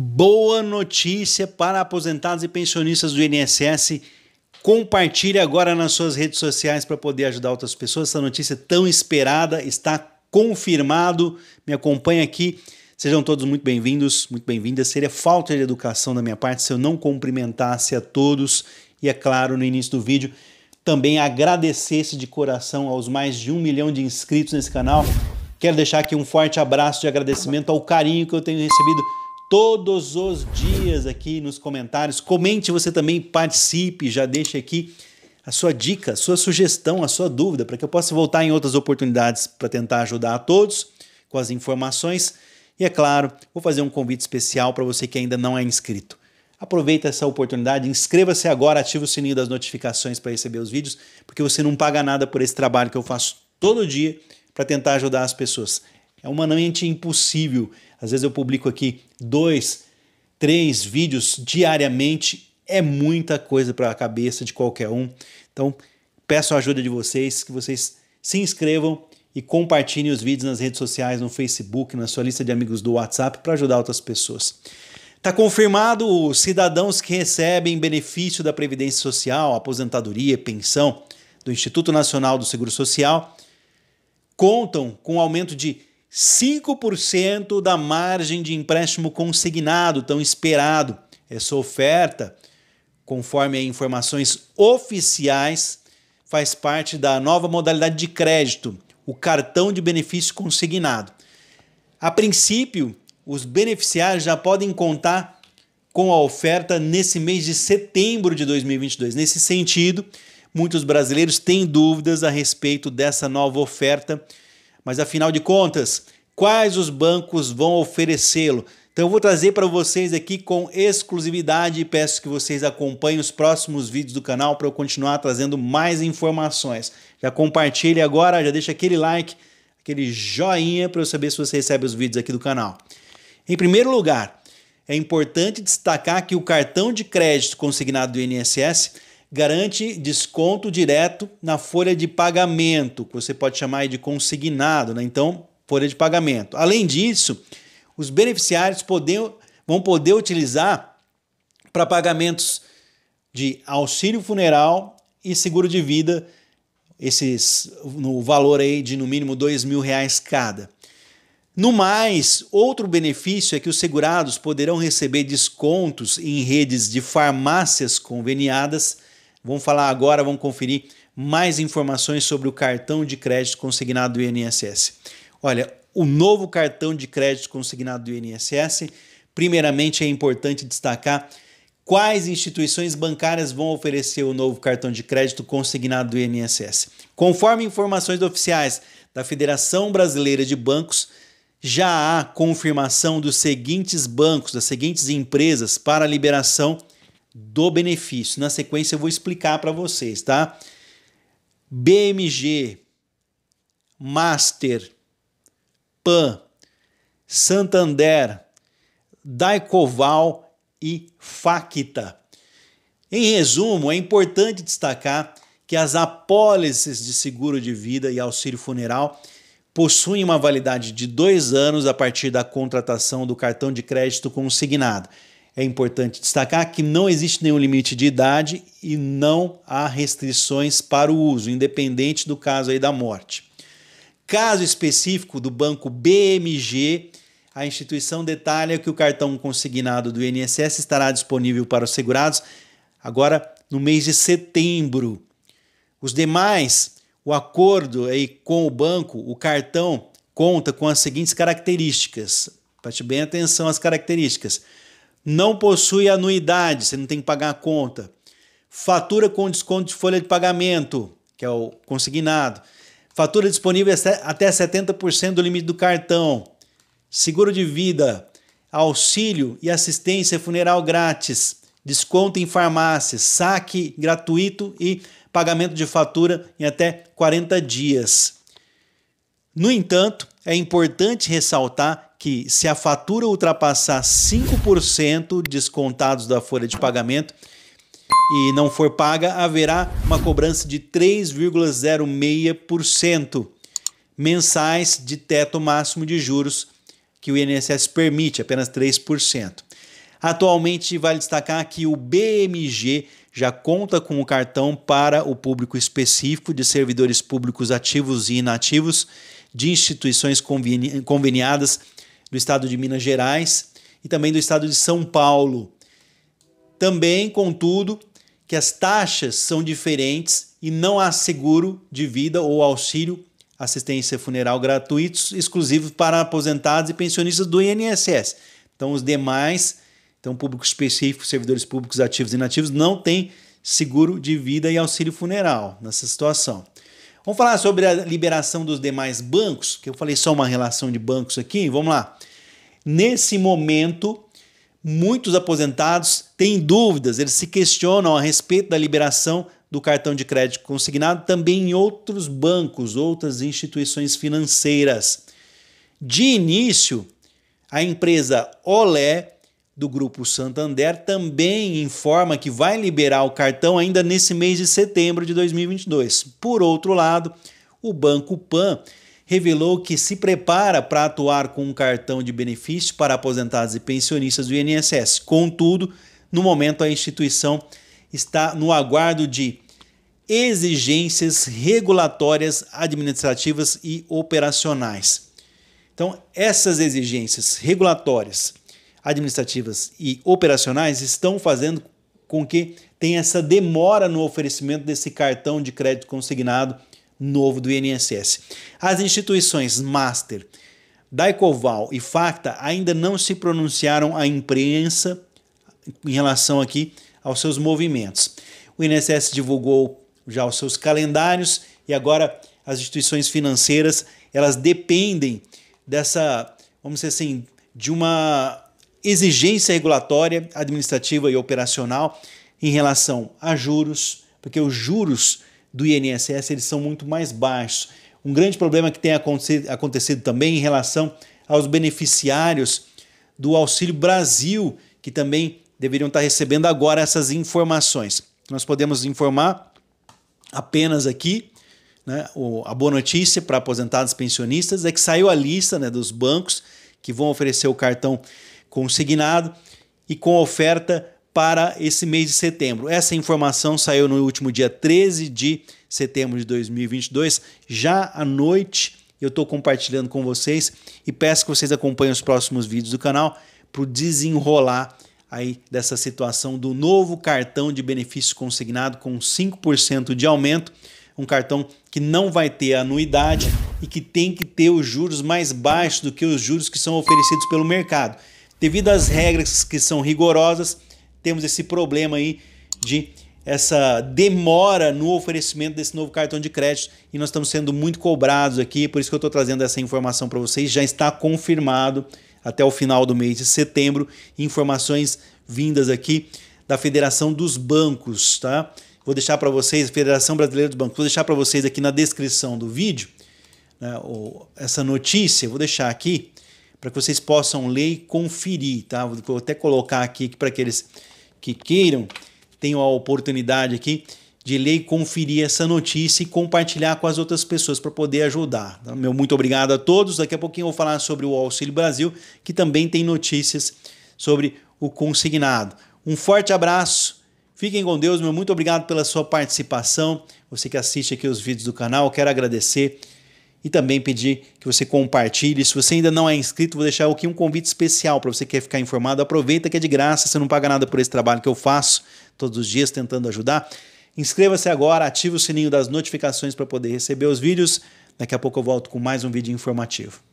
Boa notícia para aposentados e pensionistas do INSS. Compartilhe agora nas suas redes sociais para poder ajudar outras pessoas. Essa notícia tão esperada está confirmado. Me acompanha aqui. Sejam todos muito bem-vindos, muito bem-vindas. Seria falta de educação da minha parte se eu não cumprimentasse a todos e, é claro, no início do vídeo, também agradecesse de coração aos mais de um milhão de inscritos nesse canal. Quero deixar aqui um forte abraço de agradecimento ao carinho que eu tenho recebido todos os dias aqui nos comentários. Comente você também, participe, já deixa aqui a sua dica, a sua sugestão, a sua dúvida, para que eu possa voltar em outras oportunidades para tentar ajudar a todos com as informações. E é claro, vou fazer um convite especial para você que ainda não é inscrito. Aproveita essa oportunidade, inscreva-se agora, ative o sininho das notificações para receber os vídeos, porque você não paga nada por esse trabalho que eu faço todo dia para tentar ajudar as pessoas. É humanamente impossível. Às vezes eu publico aqui dois, três vídeos diariamente. É muita coisa para a cabeça de qualquer um. Então, peço a ajuda de vocês, que vocês se inscrevam e compartilhem os vídeos nas redes sociais, no Facebook, na sua lista de amigos do WhatsApp para ajudar outras pessoas. Está confirmado os cidadãos que recebem benefício da Previdência Social, aposentadoria, pensão do Instituto Nacional do Seguro Social, contam com um aumento de 5% da margem de empréstimo consignado tão esperado. Essa oferta, conforme informações oficiais, faz parte da nova modalidade de crédito, o cartão de benefício consignado. A princípio, os beneficiários já podem contar com a oferta nesse mês de setembro de 2022. Nesse sentido, muitos brasileiros têm dúvidas a respeito dessa nova oferta mas afinal de contas, quais os bancos vão oferecê-lo? Então eu vou trazer para vocês aqui com exclusividade e peço que vocês acompanhem os próximos vídeos do canal para eu continuar trazendo mais informações. Já compartilhe agora, já deixa aquele like, aquele joinha para eu saber se você recebe os vídeos aqui do canal. Em primeiro lugar, é importante destacar que o cartão de crédito consignado do INSS garante desconto direto na folha de pagamento, que você pode chamar de consignado, né? então folha de pagamento. Além disso, os beneficiários poder, vão poder utilizar para pagamentos de auxílio funeral e seguro de vida, esses no valor aí de no mínimo dois mil reais cada. No mais, outro benefício é que os segurados poderão receber descontos em redes de farmácias conveniadas Vamos falar agora, vamos conferir mais informações sobre o cartão de crédito consignado do INSS. Olha, o novo cartão de crédito consignado do INSS, primeiramente é importante destacar quais instituições bancárias vão oferecer o novo cartão de crédito consignado do INSS. Conforme informações oficiais da Federação Brasileira de Bancos, já há confirmação dos seguintes bancos, das seguintes empresas para a liberação do benefício. Na sequência eu vou explicar para vocês, tá? BMG, Master, Pan, Santander, Daicoval e Facta. Em resumo, é importante destacar que as apólices de seguro de vida e auxílio funeral possuem uma validade de dois anos a partir da contratação do cartão de crédito consignado é importante destacar que não existe nenhum limite de idade e não há restrições para o uso, independente do caso aí da morte. Caso específico do banco BMG, a instituição detalha que o cartão consignado do INSS estará disponível para os segurados agora no mês de setembro. Os demais, o acordo aí com o banco, o cartão conta com as seguintes características. Preste bem atenção às características não possui anuidade, você não tem que pagar a conta. Fatura com desconto de folha de pagamento, que é o consignado. Fatura disponível até 70% do limite do cartão. Seguro de vida, auxílio e assistência funeral grátis, desconto em farmácias, saque gratuito e pagamento de fatura em até 40 dias. No entanto, é importante ressaltar que se a fatura ultrapassar 5% descontados da folha de pagamento e não for paga, haverá uma cobrança de 3,06% mensais de teto máximo de juros que o INSS permite, apenas 3%. Atualmente, vale destacar que o BMG já conta com o cartão para o público específico de servidores públicos ativos e inativos de instituições conveni conveniadas do estado de Minas Gerais e também do estado de São Paulo. Também, contudo, que as taxas são diferentes e não há seguro de vida ou auxílio assistência funeral gratuitos exclusivos para aposentados e pensionistas do INSS. Então, os demais, então público específico, servidores públicos ativos e inativos, não têm seguro de vida e auxílio funeral nessa situação. Vamos falar sobre a liberação dos demais bancos, que eu falei só uma relação de bancos aqui. Vamos lá. Nesse momento, muitos aposentados têm dúvidas, eles se questionam a respeito da liberação do cartão de crédito consignado também em outros bancos, outras instituições financeiras. De início, a empresa Olé do Grupo Santander também informa que vai liberar o cartão ainda nesse mês de setembro de 2022. Por outro lado, o Banco Pan revelou que se prepara para atuar com um cartão de benefício para aposentados e pensionistas do INSS. Contudo, no momento a instituição está no aguardo de exigências regulatórias, administrativas e operacionais. Então, essas exigências regulatórias administrativas e operacionais estão fazendo com que tenha essa demora no oferecimento desse cartão de crédito consignado novo do INSS. As instituições Master, Daicoval e Facta ainda não se pronunciaram à imprensa em relação aqui aos seus movimentos. O INSS divulgou já os seus calendários e agora as instituições financeiras, elas dependem dessa, vamos dizer assim, de uma exigência regulatória, administrativa e operacional em relação a juros, porque os juros do INSS eles são muito mais baixos. Um grande problema que tem acontecido também em relação aos beneficiários do Auxílio Brasil, que também deveriam estar recebendo agora essas informações. Nós podemos informar apenas aqui né, a boa notícia para aposentados pensionistas é que saiu a lista né, dos bancos que vão oferecer o cartão consignado e com oferta para esse mês de setembro. Essa informação saiu no último dia 13 de setembro de 2022, já à noite. Eu estou compartilhando com vocês e peço que vocês acompanhem os próximos vídeos do canal para o desenrolar aí dessa situação do novo cartão de benefício consignado com 5% de aumento, um cartão que não vai ter anuidade e que tem que ter os juros mais baixos do que os juros que são oferecidos pelo mercado. Devido às regras que são rigorosas, temos esse problema aí de essa demora no oferecimento desse novo cartão de crédito e nós estamos sendo muito cobrados aqui, por isso que eu estou trazendo essa informação para vocês. Já está confirmado até o final do mês de setembro informações vindas aqui da Federação dos Bancos, tá? Vou deixar para vocês, Federação Brasileira dos Bancos, vou deixar para vocês aqui na descrição do vídeo né, essa notícia, vou deixar aqui para que vocês possam ler e conferir, tá? Vou até colocar aqui para aqueles que queiram, tenham a oportunidade aqui de ler e conferir essa notícia e compartilhar com as outras pessoas para poder ajudar. Então, meu muito obrigado a todos. Daqui a pouquinho eu vou falar sobre o Auxílio Brasil, que também tem notícias sobre o consignado. Um forte abraço. Fiquem com Deus, meu muito obrigado pela sua participação. Você que assiste aqui os vídeos do canal, quero agradecer e também pedir que você compartilhe. Se você ainda não é inscrito, vou deixar aqui um convite especial para você que quer ficar informado. Aproveita que é de graça, você não paga nada por esse trabalho que eu faço todos os dias tentando ajudar. Inscreva-se agora, ative o sininho das notificações para poder receber os vídeos. Daqui a pouco eu volto com mais um vídeo informativo.